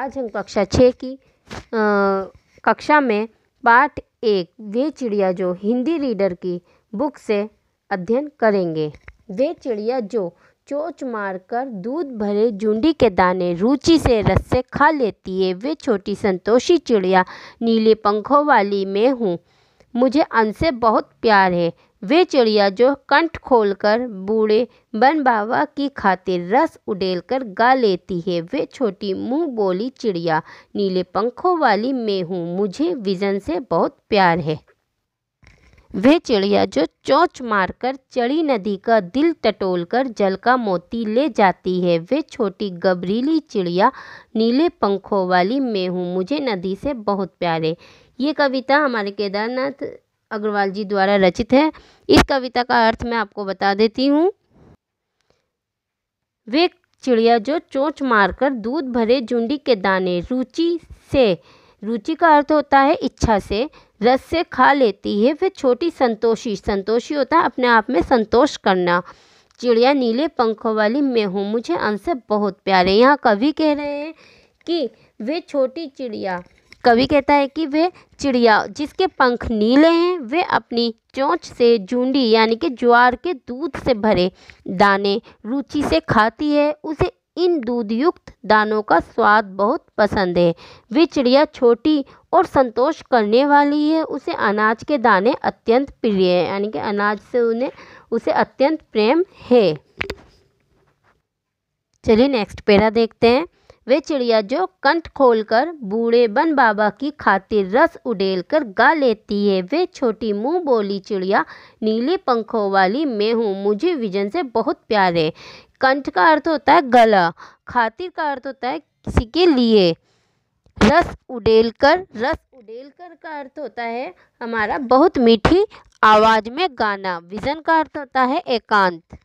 आज हम कक्षा छः की आ, कक्षा में पाठ एक वे चिड़िया जो हिंदी रीडर की बुक से अध्ययन करेंगे वे चिड़िया जो चोच मारकर दूध भरे झुंडी के दाने रुचि से रस से खा लेती है वे छोटी संतोषी चिड़िया नीले पंखों वाली मैं हूँ मुझे अन से बहुत प्यार है वे चिड़िया जो कंठ खोलकर बूढ़े बन बाबा की खातिर रस उडेलकर गा लेती है वे छोटी मुँह बोली चिड़िया नीले पंखों वाली मैं हूँ मुझे विजन से बहुत प्यार है वे चिड़िया जो चोंच मारकर चढ़ी नदी का दिल टटोलकर जल का मोती ले जाती है वे छोटी गबरीली चिड़िया नीले पंखों वाली मैं हूँ मुझे नदी से बहुत प्यार है ये कविता हमारे केदारनाथ अग्रवाल जी द्वारा रचित है इस कविता का अर्थ मैं आपको बता देती हूँ वे चिड़िया जो चोंच मारकर दूध भरे झुंडी के दाने रुचि से रुचि का अर्थ होता है इच्छा से रस से खा लेती है वे छोटी संतोषी संतोषी होता है अपने आप में संतोष करना चिड़िया नीले पंखों वाली मैं हूँ मुझे अंश बहुत प्यारे यहाँ कवि कह रहे हैं कि वे छोटी चिड़िया कवि कहता है कि वे चिड़िया जिसके पंख नीले हैं वे अपनी चोंच से जूंडी यानी कि ज्वार के दूध से भरे दाने रुचि से खाती है उसे इन दूधयुक्त दानों का स्वाद बहुत पसंद है वे चिड़िया छोटी और संतोष करने वाली है उसे अनाज के दाने अत्यंत प्रिय है यानी कि अनाज से उन्हें उसे अत्यंत प्रेम है चलिए नेक्स्ट पेरा देखते हैं वे चिड़िया जो कंठ खोलकर बूढ़े बन बाबा की खातिर रस उड़ेल कर गा लेती है वे छोटी मुंह बोली चिड़िया नीले पंखों वाली मैं हूँ मुझे विजन से बहुत प्यार है कंठ का अर्थ होता है गला खातिर का अर्थ होता है किसी के लिए रस उडेल कर रस उडेलकर का अर्थ होता है हमारा बहुत मीठी आवाज़ में गाना विजन का अर्थ होता है एकांत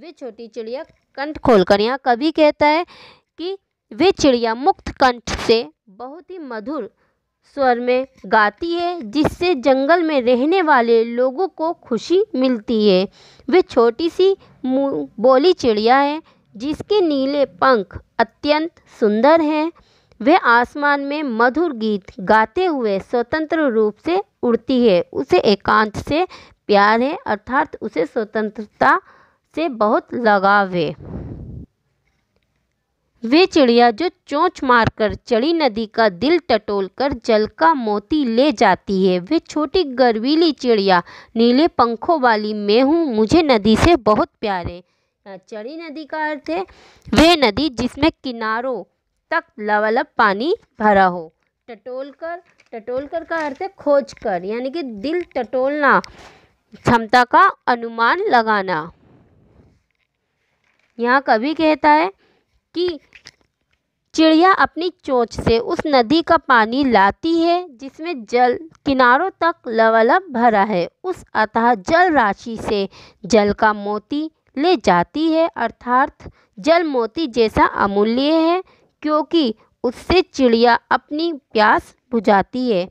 वे छोटी चिड़िया कंठ खोलकर यहाँ कभी कहता है वे चिड़िया मुक्त कंठ से बहुत ही मधुर स्वर में गाती है जिससे जंगल में रहने वाले लोगों को खुशी मिलती है वे छोटी सी बोली चिड़िया है जिसके नीले पंख अत्यंत सुंदर हैं वह आसमान में मधुर गीत गाते हुए स्वतंत्र रूप से उड़ती है उसे एकांत से प्यार है अर्थात उसे स्वतंत्रता से बहुत लगाव है वे चिड़िया जो चोंच मारकर चढ़ी नदी का दिल टटोलकर जल का मोती ले जाती है वे छोटी गर्वीली चिड़िया नीले पंखों वाली मैं हूँ मुझे नदी से बहुत प्यार है चढ़ी नदी का अर्थ है वे नदी जिसमें किनारों तक लवलब पानी भरा हो टटोल कर टटोल कर का अर्थ है खोज कर यानी कि दिल टटोलना क्षमता का अनुमान लगाना यहाँ कभी कहता है कि चिड़िया अपनी चोंच से उस नदी का पानी लाती है जिसमें जल किनारों तक लवलब भरा है उस अतः जल राशि से जल का मोती ले जाती है अर्थात जल मोती जैसा अमूल्य है क्योंकि उससे चिड़िया अपनी प्यास बुझाती है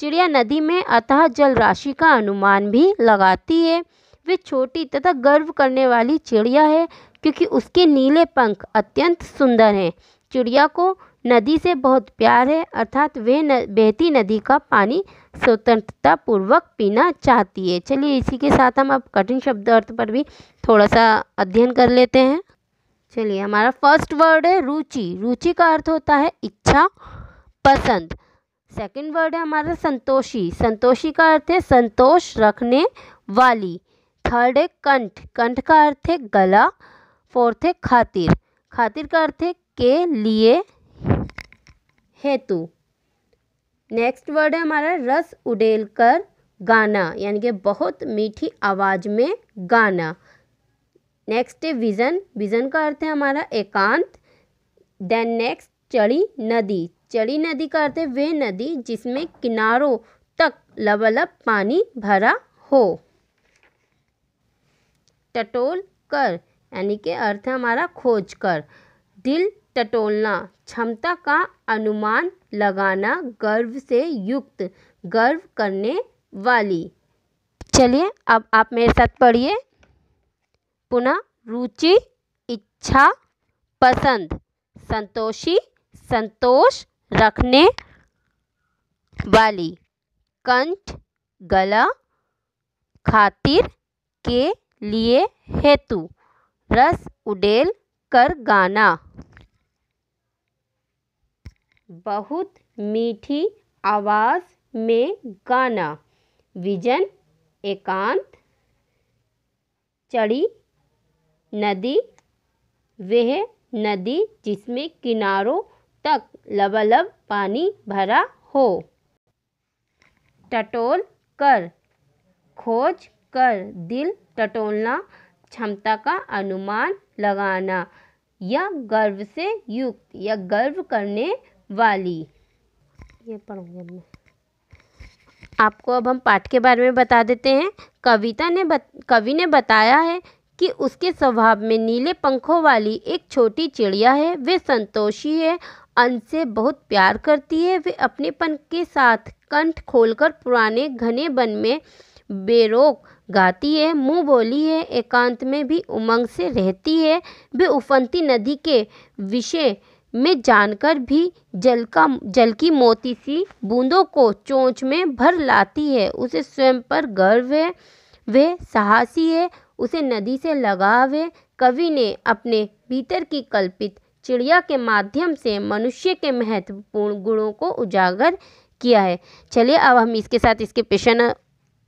चिड़िया नदी में अतः जल राशि का अनुमान भी लगाती है वे छोटी तथा गर्व करने वाली चिड़िया है क्योंकि उसके नीले पंख अत्यंत सुंदर हैं चिड़िया को नदी से बहुत प्यार है अर्थात वह न बहती नदी का पानी स्वतंत्रतापूर्वक पीना चाहती है चलिए इसी के साथ हम अब कठिन शब्द अर्थ पर भी थोड़ा सा अध्ययन कर लेते हैं चलिए हमारा फर्स्ट वर्ड है रुचि रुचि का अर्थ होता है इच्छा पसंद सेकंड वर्ड है हमारा संतोषी संतोषी का अर्थ है संतोष रखने वाली थर्ड है कंठ कंठ का अर्थ है गला फोर्थ है खातिर खातिर का अर्थ है के लिए हेतु नेक्स्ट वर्ड है हमारा रस उडेल कर गाना यानी कि बहुत मीठी आवाज़ में गाना नेक्स्ट है विज़न विज़न का अर्थ है हमारा एकांत देन नेक्स्ट चढ़ी नदी चढ़ी नदी का अर्थ है वे नदी जिसमें किनारों तक लबलब पानी भरा हो टटोल कर यानी के अर्थ है हमारा खोज कर दिल टटोलना क्षमता का अनुमान लगाना गर्व से युक्त गर्व करने वाली चलिए अब आप मेरे साथ पढ़िए पुनः रुचि इच्छा पसंद संतोषी संतोष रखने वाली कंठ गला खातिर के लिए हेतु रस उडेल कर गाना बहुत मीठी आवाज़ में गाना विजन एकांत चढ़ी नदी वह नदी जिसमें किनारों तक लबलब पानी भरा हो टटोल कर खोज कर दिल टटोलना क्षमता का अनुमान लगाना या गर्व से युक्त या गर्व करने वाली ये पढ़ूँगी मैं आपको अब हम पाठ के बारे में बता देते हैं कविता ने बत, कवि ने बताया है कि उसके स्वभाव में नीले पंखों वाली एक छोटी चिड़िया है वे संतोषी है अन से बहुत प्यार करती है वे अपने पन के साथ कंठ खोलकर पुराने घने वन में बेरोक गाती है मुंह बोली है एकांत में भी उमंग से रहती है वे उफंती नदी के विषय में जानकर भी जल का जल की मोती सी बूंदों को चोंच में भर लाती है उसे स्वयं पर गर्व है वह साहसी है उसे नदी से लगाव है कवि ने अपने भीतर की कल्पित चिड़िया के माध्यम से मनुष्य के महत्वपूर्ण गुणों को उजागर किया है चलिए अब हम इसके साथ इसके पेशन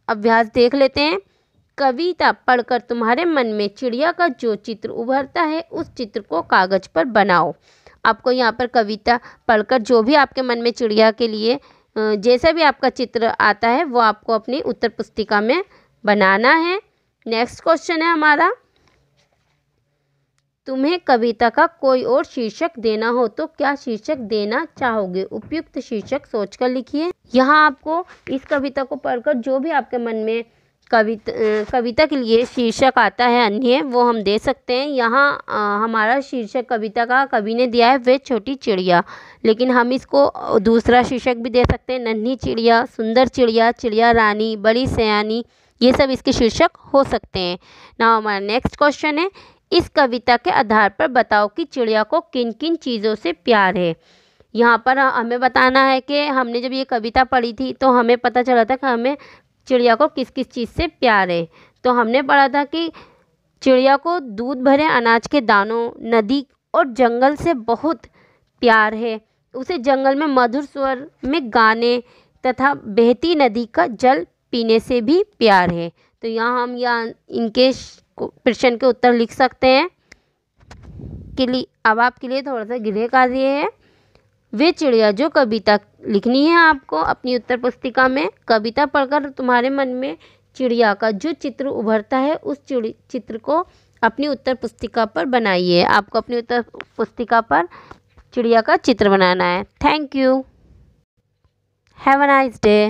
अभ्यास देख लेते हैं कविता पढ़कर तुम्हारे मन में चिड़िया का जो चित्र उभरता है उस चित्र को कागज पर बनाओ आपको यहाँ पर कविता पढ़कर जो भी आपके मन में चिड़िया के लिए जैसा भी आपका चित्र आता है वो आपको अपनी उत्तर पुस्तिका में बनाना है नेक्स्ट क्वेश्चन है हमारा तुम्हें कविता का कोई और शीर्षक देना हो तो क्या शीर्षक देना चाहोगे उपयुक्त शीर्षक सोचकर लिखिए यहाँ आपको इस कविता को पढ़कर जो भी आपके मन में कविता कविता के लिए शीर्षक आता है अन्य वो हम दे सकते हैं यहाँ हमारा शीर्षक कविता का कवि ने दिया है वे छोटी चिड़िया लेकिन हम इसको दूसरा शीर्षक भी दे सकते हैं नन्ही चिड़िया सुंदर चिड़िया चिड़िया रानी बड़ी सयानी ये सब इसके शीर्षक हो सकते हैं ना हमारा नेक्स्ट क्वेश्चन है इस कविता के आधार पर बताओ कि चिड़िया को किन किन चीज़ों से प्यार है यहाँ पर हमें बताना है कि हमने जब ये कविता पढ़ी थी तो हमें पता चला था कि हमें चिड़िया को किस किस चीज़ से प्यार है तो हमने पढ़ा था कि चिड़िया को दूध भरे अनाज के दानों नदी और जंगल से बहुत प्यार है उसे जंगल में मधुर स्वर में गाने तथा बहती नदी का जल पीने से भी प्यार है तो यहाँ हम यहाँ इनके प्रश्न के उत्तर लिख सकते हैं के लिए अब आपके लिए थोड़ा सा गृह कार्य है वे चिड़िया जो कभी तक लिखनी है आपको अपनी उत्तर पुस्तिका में कविता पढ़कर तुम्हारे मन में चिड़िया का जो चित्र उभरता है उस चिड़ी चित्र को अपनी उत्तर पुस्तिका पर बनाइए आपको अपनी उत्तर पुस्तिका पर चिड़िया का चित्र बनाना है thank you have a nice day